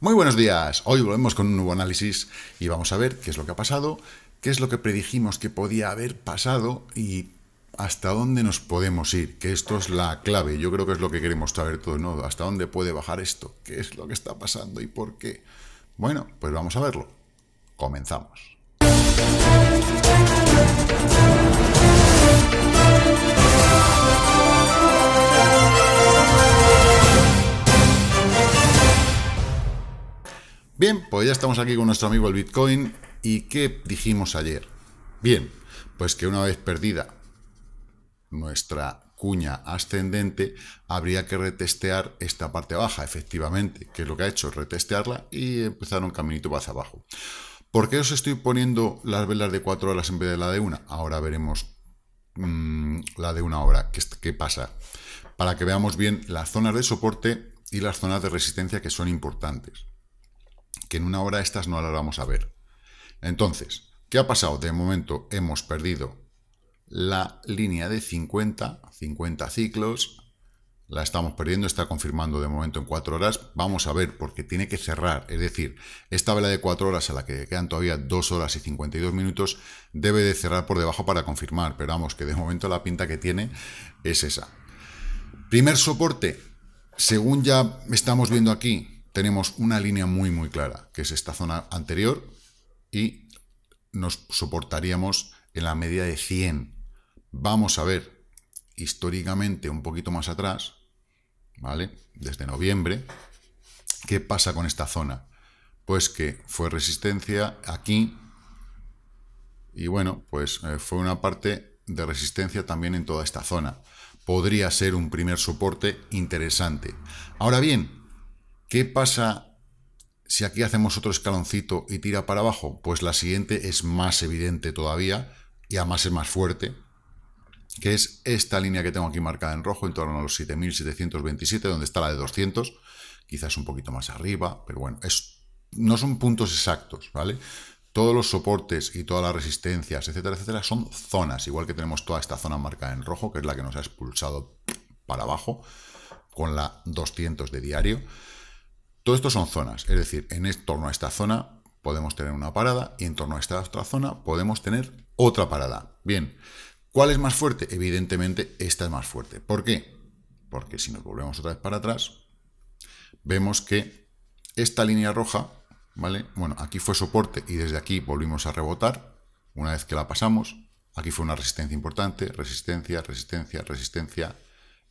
Muy buenos días, hoy volvemos con un nuevo análisis y vamos a ver qué es lo que ha pasado, qué es lo que predijimos que podía haber pasado y hasta dónde nos podemos ir, que esto es la clave, yo creo que es lo que queremos saber todo. ¿no? ¿Hasta dónde puede bajar esto? ¿Qué es lo que está pasando y por qué? Bueno, pues vamos a verlo. Comenzamos. Bien, pues ya estamos aquí con nuestro amigo el Bitcoin. ¿Y qué dijimos ayer? Bien, pues que una vez perdida nuestra cuña ascendente, habría que retestear esta parte baja, efectivamente, que es lo que ha hecho, retestearla y empezar un caminito hacia abajo. ¿Por qué os estoy poniendo las velas de cuatro horas en vez de la de una? Ahora veremos mm, la de una hora, ¿Qué, qué pasa, para que veamos bien las zonas de soporte y las zonas de resistencia que son importantes que en una hora estas no las vamos a ver. Entonces, ¿qué ha pasado? De momento hemos perdido la línea de 50, 50 ciclos, la estamos perdiendo, está confirmando de momento en 4 horas. Vamos a ver, porque tiene que cerrar. Es decir, esta vela de 4 horas a la que quedan todavía 2 horas y 52 minutos debe de cerrar por debajo para confirmar. Pero vamos, que de momento la pinta que tiene es esa. Primer soporte, según ya estamos viendo aquí, tenemos una línea muy muy clara, que es esta zona anterior, y nos soportaríamos en la media de 100. Vamos a ver históricamente un poquito más atrás, ¿vale? Desde noviembre, ¿qué pasa con esta zona? Pues que fue resistencia aquí y bueno, pues eh, fue una parte de resistencia también en toda esta zona. Podría ser un primer soporte interesante. Ahora bien, ¿Qué pasa si aquí hacemos otro escaloncito y tira para abajo? Pues la siguiente es más evidente todavía y además es más fuerte, que es esta línea que tengo aquí marcada en rojo, en torno a los 7.727, donde está la de 200, quizás un poquito más arriba, pero bueno, no son puntos exactos, ¿vale? Todos los soportes y todas las resistencias, etcétera, etcétera, son zonas, igual que tenemos toda esta zona marcada en rojo, que es la que nos ha expulsado para abajo, con la 200 de diario. Todo esto son zonas, es decir, en torno a esta zona podemos tener una parada y en torno a esta otra zona podemos tener otra parada. Bien, ¿cuál es más fuerte? Evidentemente esta es más fuerte. ¿Por qué? Porque si nos volvemos otra vez para atrás, vemos que esta línea roja, ¿vale? Bueno, aquí fue soporte y desde aquí volvimos a rebotar una vez que la pasamos. Aquí fue una resistencia importante, resistencia, resistencia, resistencia.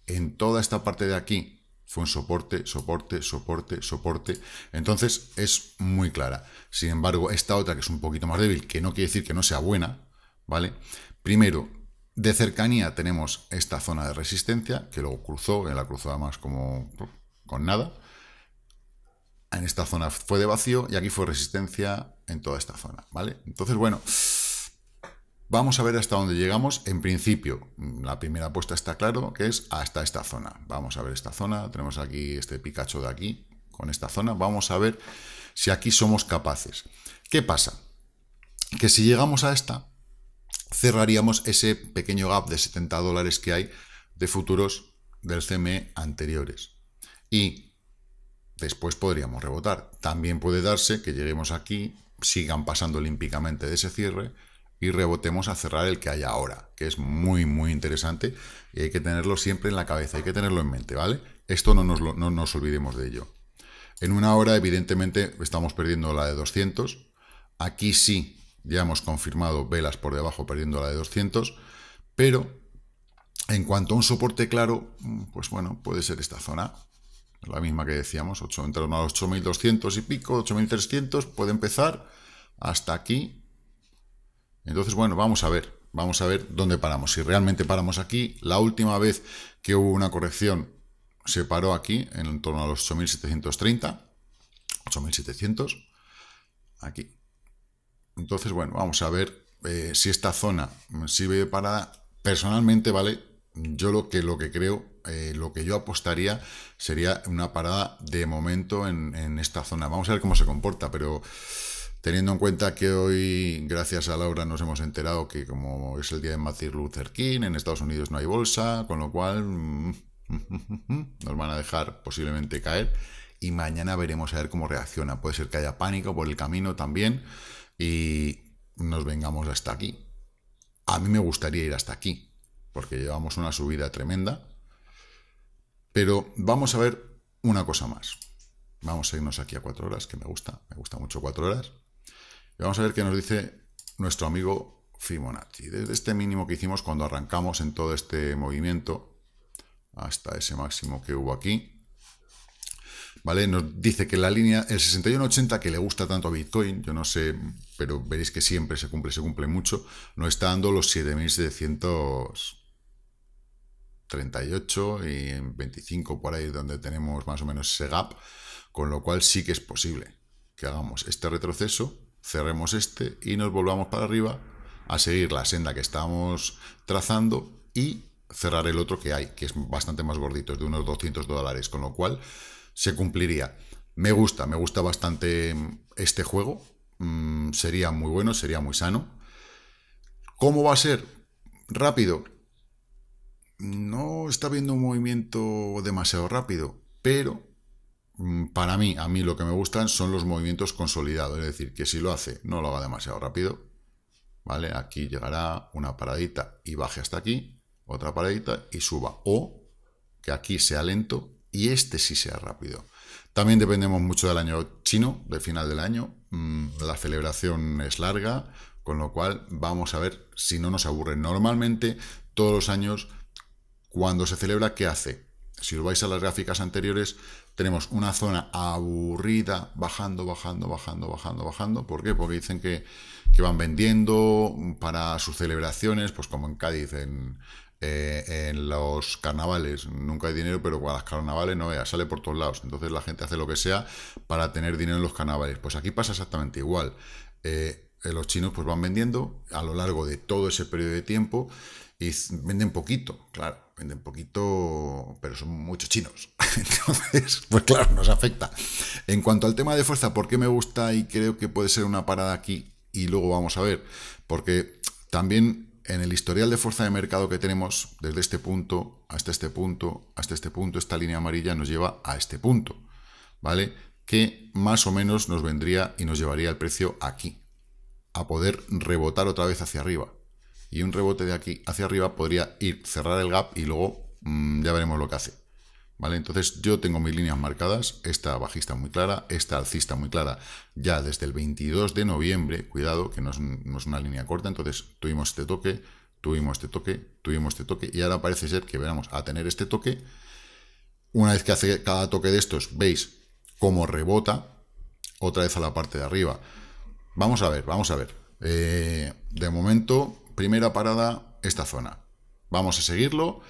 En toda esta parte de aquí fue un soporte, soporte, soporte, soporte. Entonces es muy clara. Sin embargo, esta otra que es un poquito más débil, que no quiere decir que no sea buena, ¿vale? Primero, de cercanía tenemos esta zona de resistencia, que luego cruzó, en la cruzada más como con nada. En esta zona fue de vacío y aquí fue resistencia en toda esta zona, ¿vale? Entonces, bueno, Vamos a ver hasta dónde llegamos. En principio, la primera apuesta está claro, que es hasta esta zona. Vamos a ver esta zona. Tenemos aquí este Pikachu de aquí, con esta zona. Vamos a ver si aquí somos capaces. ¿Qué pasa? Que si llegamos a esta, cerraríamos ese pequeño gap de 70 dólares que hay de futuros del CME anteriores. Y después podríamos rebotar. También puede darse que lleguemos aquí, sigan pasando olímpicamente de ese cierre y rebotemos a cerrar el que hay ahora, que es muy, muy interesante y hay que tenerlo siempre en la cabeza, hay que tenerlo en mente, ¿vale? Esto no nos, olvidemos de ello. En una hora, evidentemente, estamos perdiendo la de 200. Aquí sí, ya hemos confirmado velas por debajo perdiendo la de 200, pero en cuanto a un soporte claro, pues bueno, puede ser esta zona, la misma que decíamos, 8, a los 8.200 y pico, 8.300, puede empezar hasta aquí, entonces, bueno, vamos a ver, vamos a ver dónde paramos. Si realmente paramos aquí, la última vez que hubo una corrección se paró aquí, en torno a los 8.730, 8.700, aquí. Entonces, bueno, vamos a ver eh, si esta zona sirve de parada. Personalmente, ¿vale? Yo lo que, lo que creo, eh, lo que yo apostaría sería una parada de momento en esta zona. Vamos a ver cómo se comporta, pero teniendo en cuenta que hoy, gracias a Laura, nos hemos enterado que como es el día de Martin Luther King, en Estados Unidos no hay bolsa, con lo cual mm, nos van a dejar posiblemente caer. Y mañana veremos a ver cómo reacciona. Puede ser que haya pánico por el camino también y nos vengamos hasta aquí. A mí me gustaría ir hasta aquí, porque llevamos una subida tremenda. Pero vamos a ver una cosa más. Vamos a irnos aquí a cuatro horas, que me gusta, me gusta mucho cuatro horas vamos a ver qué nos dice nuestro amigo Fibonacci. Desde este mínimo que hicimos cuando arrancamos en todo este movimiento hasta ese máximo que hubo aquí, ¿vale? Nos dice que la línea, el 6180, que le gusta tanto a Bitcoin, yo no sé, pero veréis que siempre se cumple, se cumple mucho, no está dando los 7738 y en 25 por ahí donde tenemos más o menos ese gap, con lo cual sí que es posible que hagamos este retroceso cerremos este y nos volvamos para arriba a seguir la senda que estamos trazando y cerrar el otro que hay, que es bastante más gordito, es de unos 200 dólares, con lo cual se cumpliría. Me gusta, me gusta bastante mm, este juego, mm, sería muy bueno, sería muy sano. ¿Cómo va a ser? Rápido. No está viendo un movimiento demasiado rápido, pero Mm, para mí, a mí lo que me gustan son los movimientos consolidados, es decir, que si lo hace, no lo haga demasiado rápido, ¿vale? Aquí llegará una paradita y baje hasta aquí, otra paradita y suba, o que aquí sea lento y este sí sea rápido. También dependemos mucho del año chino, del final del año, mm, la celebración es larga, con lo cual vamos a ver si no nos aburre. Normalmente, todos los años, cuando se celebra, ¿qué hace? Si os vais a las gráficas anteriores, tenemos una zona aburrida, bajando, bajando, bajando, bajando, bajando. ¿Por qué? Porque dicen que, van vendiendo para sus celebraciones, pues como en Cádiz, eh, en, los carnavales. Nunca hay dinero, pero para las carnavales no veas, sale por todos lados. Entonces la gente hace lo que sea para tener dinero en los carnavales. Pues aquí pasa exactamente igual. Eh, eh, los chinos pues van vendiendo a lo largo de todo ese periodo de tiempo ...y venden poquito, claro, venden poquito, pero son muchos chinos. Entonces, pues claro, nos afecta. En cuanto al tema de fuerza, ¿por qué me gusta y creo que puede ser una parada aquí? Y luego vamos a ver, porque también en el historial de fuerza de mercado que tenemos, desde este punto hasta este punto, hasta este punto, esta línea amarilla nos lleva a este punto, ¿vale? Que más o menos nos vendría y nos llevaría el precio aquí, a poder rebotar otra vez hacia arriba y un rebote de aquí hacia arriba podría ir, cerrar el gap y luego mm, ya veremos lo que hace. ¿Vale? Entonces yo tengo mis líneas marcadas, esta bajista muy clara, esta alcista muy clara, ya desde el 22 de noviembre, cuidado que no es, una línea corta, entonces tuvimos este toque, tuvimos este toque, tuvimos este toque y ahora parece ser que veremos a tener este toque. Una vez que hace cada toque de estos, veis cómo rebota otra vez a la parte de arriba. Vamos a ver, vamos a ver. Eh, de momento Primera parada, esta zona. Vamos a seguirlo.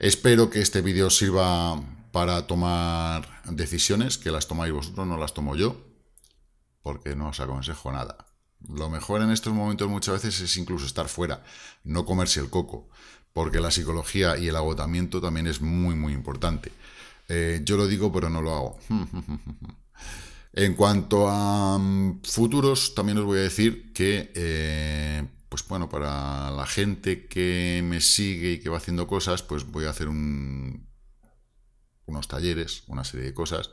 Espero que este vídeo sirva para tomar decisiones, que las tomáis vosotros, no las tomo yo, porque no os aconsejo nada. Lo mejor en estos momentos muchas veces es incluso estar fuera, no comerse el coco, porque la psicología y el agotamiento también es muy, muy importante. Eh, yo lo digo, pero no lo hago. en cuanto a mm, futuros, también os voy a decir que eh, pues bueno, para la gente que me sigue y que va haciendo cosas, pues voy a hacer un, unos talleres, una serie de cosas.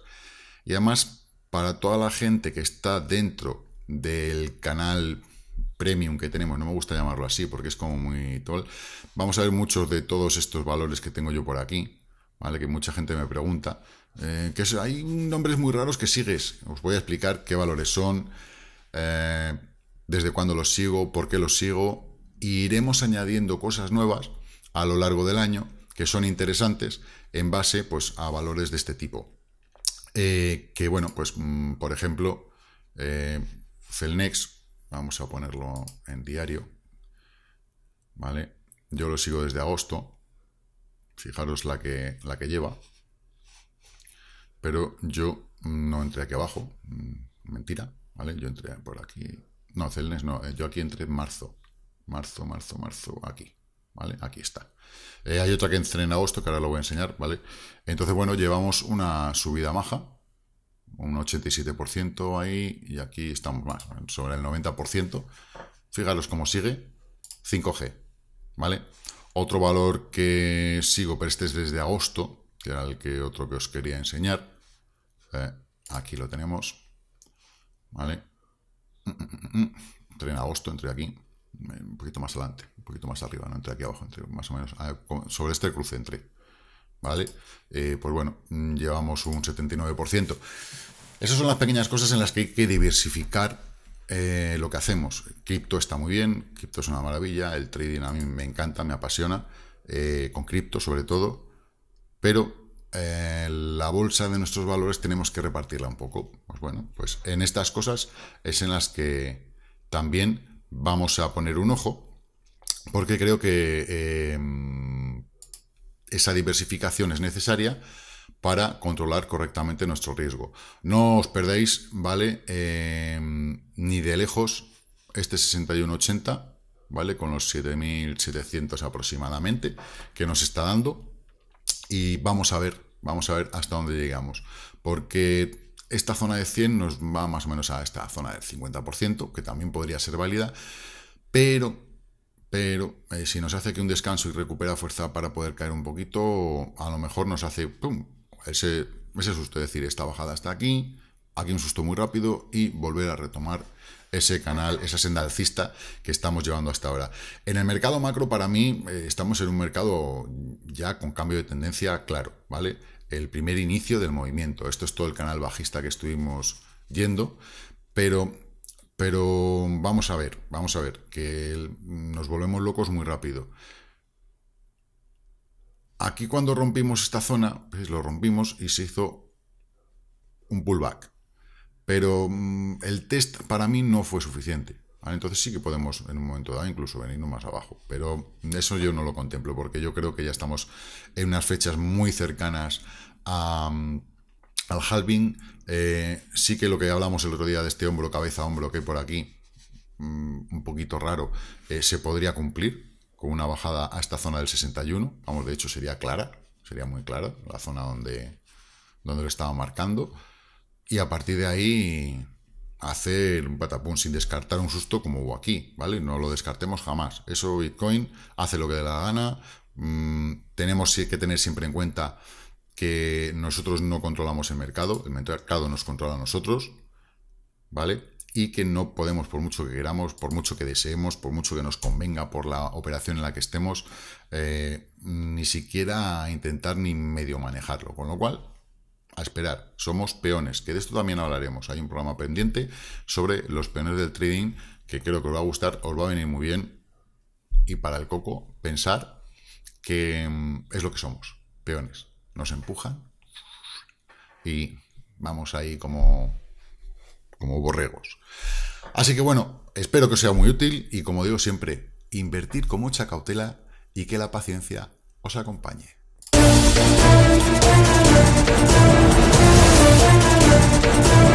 Y además, para toda la gente que está dentro del canal premium que tenemos, no me gusta llamarlo así porque es como muy tol, vamos a ver muchos de todos estos valores que tengo yo por aquí, ¿vale? Que mucha gente me pregunta, eh, que hay nombres muy raros que sigues, os voy a explicar qué valores son, eh, desde cuándo los sigo, por qué los sigo, iremos añadiendo cosas nuevas a lo largo del año que son interesantes en base pues, a valores de este tipo. Eh, que bueno, pues mm, por ejemplo, eh, vamos a ponerlo en diario, ¿vale? Yo lo sigo desde agosto, fijaros la que, la que lleva, pero yo no entré aquí abajo, mm, mentira, ¿vale? Yo entré por aquí, no, Celnes no. Eh, yo aquí entre en marzo. Marzo, marzo, marzo, aquí. ¿Vale? Aquí está. Eh, hay otra que entré en agosto, que ahora lo voy a enseñar, ¿vale? Entonces, bueno, llevamos una subida maja, un 87% ahí, y aquí estamos más, sobre el 90%. Fíjalos cómo sigue, 5G, ¿vale? Otro valor que sigo, pero este es desde agosto, que era el que otro que os quería enseñar. Eh, aquí lo tenemos, ¿vale? Mm, mm, mm, entre en agosto, entre aquí, eh, un poquito más adelante, un poquito más arriba, no entre aquí abajo, entre más o menos, ah, sobre este cruce entre ¿vale? Eh, pues bueno, llevamos un 79%. Esas son las pequeñas cosas en las que hay que diversificar eh, lo que hacemos. Cripto está muy bien, cripto es una maravilla, el trading a mí me encanta, me apasiona, con cripto sobre todo, pero eh, la bolsa de nuestros valores tenemos que repartirla un poco. Pues bueno, pues en estas cosas es en las que también vamos a poner un ojo, porque creo que eh, esa diversificación es necesaria para controlar correctamente nuestro riesgo. No os perdáis, ¿vale? Eh, ni de lejos este 6180, ¿vale? Con los 7700 aproximadamente que nos está dando y vamos a ver, vamos a ver hasta dónde llegamos, porque esta zona de 100 nos va más o menos a esta zona del 50%, que también podría ser válida, pero, pero eh, si nos hace que un descanso y recupera fuerza para poder caer un poquito, a lo mejor nos hace pum, ese, ese susto, decir, esta bajada hasta aquí, aquí un susto muy rápido y volver a retomar ese canal, esa senda alcista que estamos llevando hasta ahora. En el mercado macro, para mí, eh, estamos en un mercado ya con cambio de tendencia claro, ¿vale? El primer inicio del movimiento. Esto es todo el canal bajista que estuvimos yendo, pero, pero vamos a ver, vamos a ver, que nos volvemos locos muy rápido. Aquí cuando rompimos esta zona, pues lo rompimos y se hizo un pullback. Pero mm, el test para mí no fue suficiente. Entonces sí que podemos en un momento dado incluso venirnos más abajo. Pero eso yo no lo contemplo porque yo creo que ya estamos en unas fechas muy cercanas mm, al halving. Eh, sí que lo que hablamos el otro día de este hombro, cabeza, hombro, que por aquí mm, un poquito raro, eh, se podría cumplir con una bajada a esta zona del 61. Vamos, de hecho sería clara, sería muy clara la zona donde, donde lo estaba marcando y a partir de ahí hacer un patapón sin descartar un susto como hubo aquí, ¿vale? No lo descartemos jamás. Eso Bitcoin hace lo que dé la gana. Mm, tenemos que tener siempre en cuenta que nosotros no controlamos el mercado, el mercado nos controla a nosotros, ¿vale? Y que no podemos, por mucho que queramos, por mucho que deseemos, por mucho que nos convenga por la operación en la que estemos, eh, ni siquiera intentar ni medio manejarlo. Con lo cual, a esperar. Somos peones, que de esto también hablaremos. Hay un programa pendiente sobre los peones del trading que creo que os va a gustar, os va a venir muy bien. Y para el coco, pensar que mm, es lo que somos, peones. Nos empujan y vamos ahí como, como borregos. Así que bueno, espero que os sea muy útil y como digo siempre, invertir con mucha cautela y que la paciencia os acompañe. Let's go.